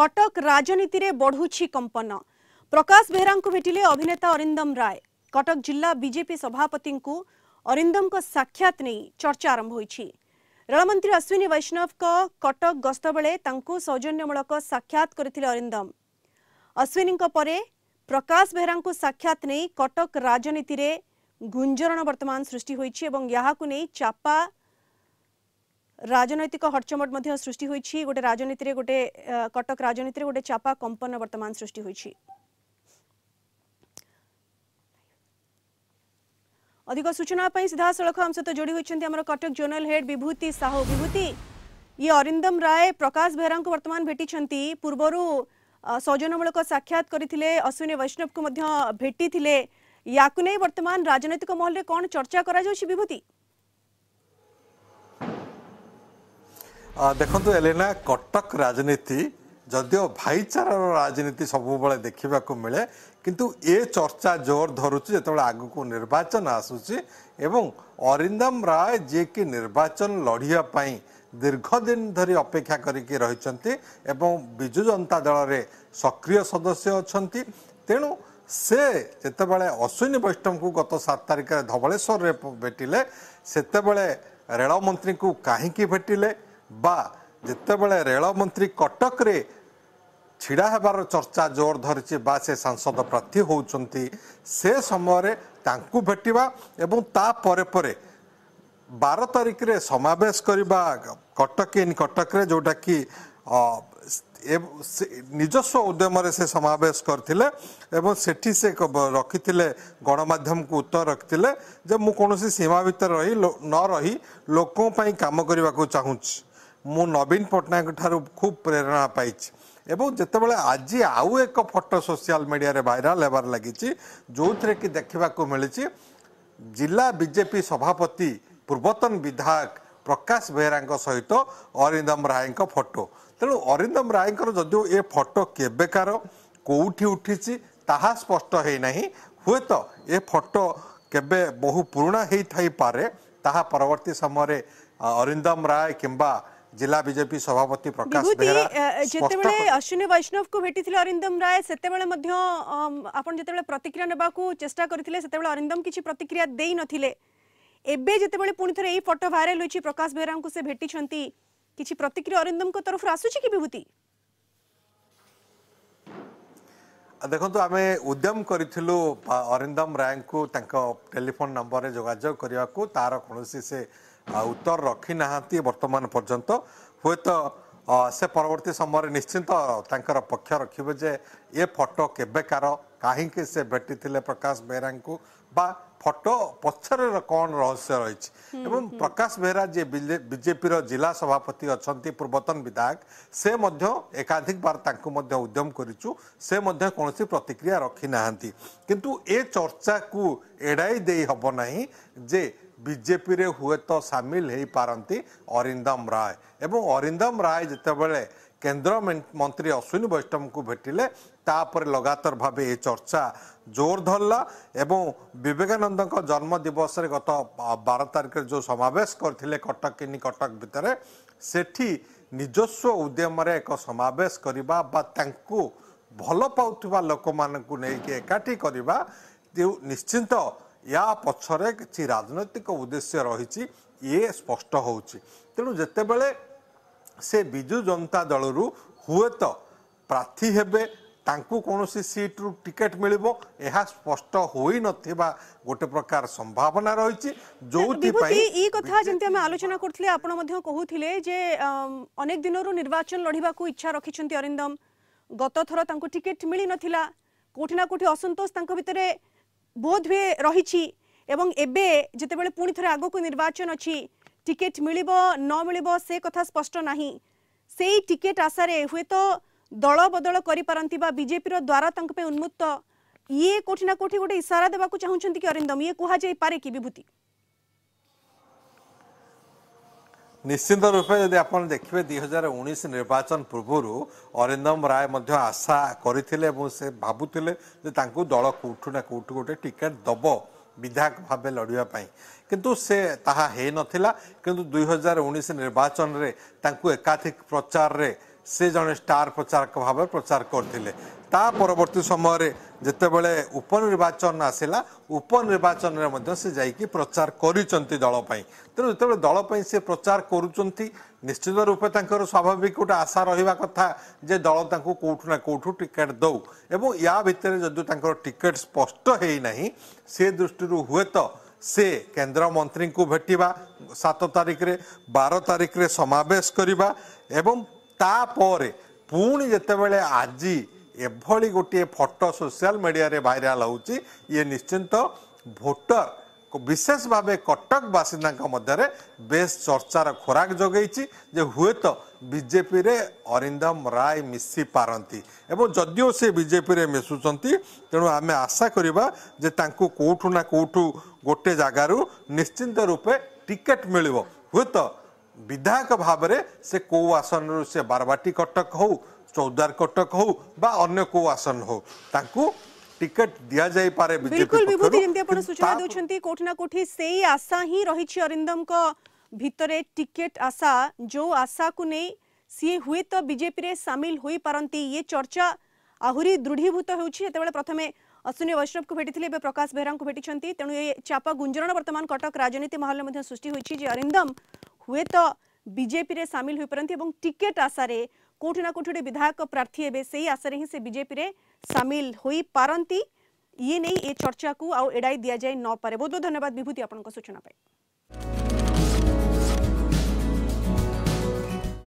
कटक राजनीति में बढ़ुची कंपन प्रकाश बेहरा भेटिले अभिनेता अरिंदम राय कटक जिला बीजेपी सभापति अरिंदम साक्षात नहीं चर्चा आरंभ रेलमंत्री अश्विनी वैष्णव कटक गस्त बेले सौजन्यमूलक साक्षात करते अरिंदम अश्विनी प्रकाश बेहरा साक्षात नहीं कटक राजनीति में गुंजरण बर्तमान सृष्टि यहाँ चापा राजनैतिक हटचमट सृष्टि गोटे राजनीति में गोटे कटक राजनीति में गोटे चापा कंपन वर्तमान सृष्टि अधिक सूचना सीधा सड़क आम सहित जोड़ी होती कटक जोनल हेड विभूति साहू विभूति ये अरिंदम राय प्रकाश बेहरा को वर्तमान भेटी पूर्वर सौजनमूलक साक्षात करते अश्विनी वैष्णव को भेटी या वर्तमान राजनैतिक महल कौन चर्चा विभूति ଦେଖନ୍ତୁ ଏଲିନା କଟକ ରାଜନୀତି ଯଦିଓ ଭାଇଚାରାର ରାଜନୀତି ସବୁବେଳେ ଦେଖିବାକୁ ମିଳେ କିନ୍ତୁ ଏ ଚର୍ଚ୍ଚା ଜୋର ଧରୁଛି ଯେତେବେଳେ ଆଗକୁ ନିର୍ବାଚନ ଆସୁଛି ଏବଂ ଅରିନ୍ଦମ ରାୟ ଯିଏକି ନିର୍ବାଚନ ଲଢ଼ିବା ପାଇଁ ଦୀର୍ଘଦିନ ଧରି ଅପେକ୍ଷା କରିକି ରହିଛନ୍ତି ଏବଂ ବିଜୁ ଜନତା ଦଳରେ ସକ୍ରିୟ ସଦସ୍ୟ ଅଛନ୍ତି ତେଣୁ ସେ ଯେତେବେଳେ ଅଶ୍ୱିନୀ ବୈଷ୍ଣବଙ୍କୁ ଗତ ସାତ ତାରିଖରେ ଧବଳେଶ୍ୱରରେ ଭେଟିଲେ ସେତେବେଳେ ରେଳମନ୍ତ୍ରୀଙ୍କୁ କାହିଁକି ଭେଟିଲେ ବା ଯେତେବେଳେ ରେଳମନ୍ତ୍ରୀ କଟକରେ ଛିଡ଼ା ହେବାର ଚର୍ଚ୍ଚା ଜୋର ଧରିଛି ବା ସେ ସାଂସଦ ପ୍ରାର୍ଥୀ ହେଉଛନ୍ତି ସେ ସମୟରେ ତାଙ୍କୁ ଭେଟିବା ଏବଂ ତା'ପରେ ପରେ ବାର ତାରିଖରେ ସମାବେଶ କରିବା କଟକ ଇନ୍ କଟକରେ ଯେଉଁଟାକି ନିଜସ୍ୱ ଉଦ୍ୟମରେ ସେ ସମାବେଶ କରିଥିଲେ ଏବଂ ସେଠି ସେ ରଖିଥିଲେ ଗଣମାଧ୍ୟମକୁ ଉତ୍ତର ରଖିଥିଲେ ଯେ ମୁଁ କୌଣସି ସୀମା ଭିତରେ ରହି ନ ରହି ଲୋକଙ୍କ ପାଇଁ କାମ କରିବାକୁ ଚାହୁଁଛି ମୁଁ ନବୀନ ପଟ୍ଟନାୟକଙ୍କ ଠାରୁ ଖୁବ୍ ପ୍ରେରଣା ପାଇଛି ଏବଂ ଯେତେବେଳେ ଆଜି ଆଉ ଏକ ଫଟୋ ସୋସିଆଲ ମିଡ଼ିଆରେ ଭାଇରାଲ ହେବାର ଲାଗିଛି ଯେଉଁଥିରେ କି ଦେଖିବାକୁ ମିଳିଛି ଜିଲ୍ଲା ବିଜେପି ସଭାପତି ପୂର୍ବତନ ବିଧାୟକ ପ୍ରକାଶ ବେହେରାଙ୍କ ସହିତ ଅରିନ୍ଦମ ରାୟଙ୍କ ଫଟୋ ତେଣୁ ଅରିନ୍ଦମ ରାୟଙ୍କର ଯଦିଓ ଏ ଫଟୋ କେବେକାର କେଉଁଠି ଉଠିଛି ତାହା ସ୍ପଷ୍ଟ ହେଇନାହିଁ ହୁଏତ ଏ ଫଟୋ କେବେ ବହୁ ପୁରୁଣା ହେଇଥାଇପାରେ ତାହା ପରବର୍ତ୍ତୀ ସମୟରେ ଅରିନ୍ଦମ ରାୟ କିମ୍ବା जिला बीजेपी सभापति प्रकाश बेहरा যেতবেলে অশ্বিনী বৈষ্ণবকু ভেটিলে অরিন্দম রায় সেতবেলে মধ্য আপন যেতবেলে প্রতিক্রিয়া নেবাকু চেষ্টা করিলে সেতবেলে অরিন্দম কিছু প্রতিক্রিয়া দেই নথিলে এবে যেতবেলে পুনি থরে এই ফটো ভাইরাল হইছি প্রকাশ বেহরাঙ্কু সে ভেটিছন্তি কিছু প্রতিক্রিয়া অরিন্দমক তরফ আসুছি কি বিভূতি ଦେଖନ୍ତୁ ଆମେ ଉଦ୍ୟମ କରିଥିଲୁ ଅରିନ୍ଦମ ରାୟଙ୍କୁ ତାଙ୍କ ଟେଲିଫୋନ୍ ନମ୍ବରରେ ଯୋଗାଯୋଗ କରିବାକୁ ତାର କୌଣସି ସେ ଆଉ ଉତ୍ତର ରଖିନାହାନ୍ତି ବର୍ତ୍ତମାନ ପର୍ଯ୍ୟନ୍ତ ହୁଏତ ସେ ପରବର୍ତ୍ତୀ ସମୟରେ ନିଶ୍ଚିନ୍ତ ତାଙ୍କର ପକ୍ଷ ରଖିବେ ଯେ ଏ ଫଟୋ କେବେକାର କାହିଁକି ସେ ଭେଟିଥିଲେ ପ୍ରକାଶ ବେହେରାଙ୍କୁ ବା ଫଟୋ ପଛରେ କ'ଣ ରହସ୍ୟ ରହିଛି ଏବଂ ପ୍ରକାଶ ବେହେରା ଯିଏ ବିଜେପିର ଜିଲ୍ଲା ସଭାପତି ଅଛନ୍ତି ପୂର୍ବତନ ବିଧାୟକ ସେ ମଧ୍ୟ ଏକାଧିକ ବାର ତାଙ୍କୁ ମଧ୍ୟ ଉଦ୍ୟମ କରିଛୁ ସେ ମଧ୍ୟ କୌଣସି ପ୍ରତିକ୍ରିୟା ରଖିନାହାନ୍ତି କିନ୍ତୁ ଏ ଚର୍ଚ୍ଚାକୁ ଏଡ଼ାଇ ଦେଇ ହେବ ନାହିଁ ଯେ ବିଜେପିରେ ହୁଏତ ସାମିଲ ହେଇପାରନ୍ତି ଅରିନ୍ଦମ ରାୟ ଏବଂ ଅରିନ୍ଦମ ରାୟ ଯେତେବେଳେ କେନ୍ଦ୍ର ମନ୍ତ୍ରୀ ଅଶ୍ୱିନୀ ବୈଷ୍ଣବଙ୍କୁ ଭେଟିଲେ ତାପରେ ଲଗାତାର ଭାବେ ଏ ଚର୍ଚ୍ଚା ଜୋର ଧରିଲା ଏବଂ ବିବେକାନନ୍ଦଙ୍କ ଜନ୍ମଦିବସରେ ଗତ ବାର ତାରିଖରେ ଯେଉଁ ସମାବେଶ କରିଥିଲେ କଟକ କିନି କଟକ ଭିତରେ ସେଠି ନିଜସ୍ୱ ଉଦ୍ୟମରେ ଏକ ସମାବେଶ କରିବା ବା ତାଙ୍କୁ ଭଲ ପାଉଥିବା ଲୋକମାନଙ୍କୁ ନେଇକି ଏକାଠି କରିବା ଯେଉଁ ନିଶ୍ଚିନ୍ତ ୟା ପଛରେ କିଛି ରାଜନୈତିକ ଉଦ୍ଦେଶ୍ୟ ରହିଛି ଇଏ ସ୍ପଷ୍ଟ ହେଉଛି ତେଣୁ ଯେତେବେଳେ ସେ ବିଜୁ ଜନତା ଦଳରୁ ହୁଏତ ପ୍ରାର୍ଥୀ ହେବେ ତାଙ୍କୁ କୌଣସି ସିଟ୍ରୁ ଟିକେଟ୍ ମିଳିବ ଏହା ସ୍ପଷ୍ଟ ହୋଇନଥିବା ଗୋଟେ ପ୍ରକାର ସମ୍ଭାବନା ରହିଛି ଯେଉଁଥିପାଇଁ ଏଇ କଥା ଯେମିତି ଆମେ ଆଲୋଚନା କରୁଥିଲେ ଆପଣ ମଧ୍ୟ କହୁଥିଲେ ଯେ ଅନେକ ଦିନରୁ ନିର୍ବାଚନ ଲଢ଼ିବାକୁ ଇଚ୍ଛା ରଖିଛନ୍ତି ଅରିନ୍ଦମ ଗତ ଥର ତାଙ୍କୁ ଟିକେଟ୍ ମିଳିନଥିଲା କେଉଁଠି ନା କେଉଁଠି ଅସନ୍ତୋଷ ତାଙ୍କ ଭିତରେ ବୋଧ ହୁଏ ରହିଛି ଏବଂ ଏବେ ଯେତେବେଳେ ପୁଣି ଥରେ ଆଗକୁ ନିର୍ବାଚନ ଅଛି ଟିକେଟ୍ ମିଳିବ ନ ମିଳିବ ସେ କଥା ସ୍ପଷ୍ଟ ନାହିଁ ସେଇ ଟିକେଟ୍ ଆଶାରେ ହୁଏତ ଦଳ ବଦଳ କରିପାରନ୍ତି ବା ବିଜେପିର ଦ୍ୱାରା ତାଙ୍କ ପାଇଁ ଉନ୍ମୁକ୍ତ ଇଏ କେଉଁଠି ନା କେଉଁଠି ଗୋଟେ ଇସାରା ଦେବାକୁ ଚାହୁଁଛନ୍ତି କି ଅରିନ୍ଦମ ଇଏ କୁହାଯାଇପାରେ କି ବିଭୂତି ନିଶ୍ଚିନ୍ତ ରୂପେ ଯଦି ଆପଣ ଦେଖିବେ ଦୁଇ ହଜାର ଉଣେଇଶ ନିର୍ବାଚନ ପୂର୍ବରୁ ଅରିନ୍ଦମ ରାୟ ମଧ୍ୟ ଆଶା କରିଥିଲେ ଏବଂ ସେ ଭାବୁଥିଲେ ଯେ ତାଙ୍କୁ ଦଳ କେଉଁଠୁ ନା କେଉଁଠୁ ଗୋଟେ ଟିକେଟ୍ ଦେବ ବିଧାୟକ ଭାବେ ଲଢ଼ିବା ପାଇଁ କିନ୍ତୁ ସେ ତାହା ହେଇନଥିଲା କିନ୍ତୁ ଦୁଇ ହଜାର ଉଣେଇଶ ନିର୍ବାଚନରେ ତାଙ୍କୁ ଏକାଧିକ ପ୍ରଚାରରେ ସେ ଜଣେ ଷ୍ଟାର୍ ପ୍ରଚାରକ ଭାବେ ପ୍ରଚାର କରିଥିଲେ ତା ପରବର୍ତ୍ତୀ ସମୟରେ ଯେତେବେଳେ ଉପନିର୍ବାଚନ ଆସିଲା ଉପନିର୍ବାଚନରେ ମଧ୍ୟ ସେ ଯାଇକି ପ୍ରଚାର କରିଛନ୍ତି ଦଳ ପାଇଁ ତେଣୁ ଯେତେବେଳେ ଦଳ ପାଇଁ ସେ ପ୍ରଚାର କରୁଛନ୍ତି ନିଶ୍ଚିତ ରୂପେ ତାଙ୍କର ସ୍ୱାଭାବିକ ଗୋଟେ ଆଶା ରହିବା କଥା ଯେ ଦଳ ତାଙ୍କୁ କେଉଁଠୁ ନା କେଉଁଠୁ ଟିକେଟ୍ ଦେଉ ଏବଂ ୟା ଭିତରେ ଯଦି ତାଙ୍କର ଟିକେଟ୍ ସ୍ପଷ୍ଟ ହେଇନାହିଁ ସେ ଦୃଷ୍ଟିରୁ ହୁଏତ ସେ କେନ୍ଦ୍ରମନ୍ତ୍ରୀଙ୍କୁ ଭେଟିବା ସାତ ତାରିଖରେ ବାର ତାରିଖରେ ସମାବେଶ କରିବା ଏବଂ ତାପରେ ପୁଣି ଯେତେବେଳେ ଆଜି ଏଭଳି ଗୋଟିଏ ଫଟୋ ସୋସିଆଲ ମିଡ଼ିଆରେ ଭାଇରାଲ ହେଉଛି ଇଏ ନିଶ୍ଚିନ୍ତ ଭୋଟର ବିଶେଷ ଭାବେ କଟକ ବାସିନ୍ଦାଙ୍କ ମଧ୍ୟରେ ବେଶ ଚର୍ଚ୍ଚାର ଖୋରାକ ଯୋଗାଇଛି ଯେ ହୁଏତ ବିଜେପିରେ ଅରିନ୍ଦମ ରାୟ ମିଶିପାରନ୍ତି ଏବଂ ଯଦିଓ ସେ ବିଜେପିରେ ମିଶୁଛନ୍ତି ତେଣୁ ଆମେ ଆଶା କରିବା ଯେ ତାଙ୍କୁ କେଉଁଠୁ ନା କେଉଁଠୁ ଗୋଟେ ଜାଗାରୁ ନିଶ୍ଚିନ୍ତ ରୂପେ ଟିକେଟ୍ ମିଳିବ ହୁଏତ ବିଧାୟକ ଭାବରେ ସେ କେଉଁ ଆସନରୁ से बारवाटी कटक हो चौदार कटक हो बा अन्य को आसन हो ତାଙ୍କୁ टिकट दिया जाय पारे बीजेपी बिल्कुल विभूति जेमती अपन सूचना दोछंती कोठना कोठी सेई आशा ही रही छि अरिंदम को भितरे टिकट आशा जो आशा को नै सी हुए तो बीजेपी रे शामिल होई परंती ये चर्चा आहुरी दृढीभूत होउछि एते बेले प्रथमे अश्विनी वैष्णव को भेटिथिले बे प्रकाश बेहरा को भेटिछंती तेनु ये चापा गुंजरण वर्तमान कटक राजनीति महल में सृष्टि होइछि जे अरिंदम हुए तो बीजेपी रे शामिल हो पारती और टिकेट आशा कौटि ना कौटि गोटे विधायक प्रार्थी हे से आशार ही से बीजेपी रे सामिल हो पारती ये नहीं ये चर्चा को आउ एड़ाई दि जाए नपे बहुत बहुत धन्यवाद विभूति आपंक सूचना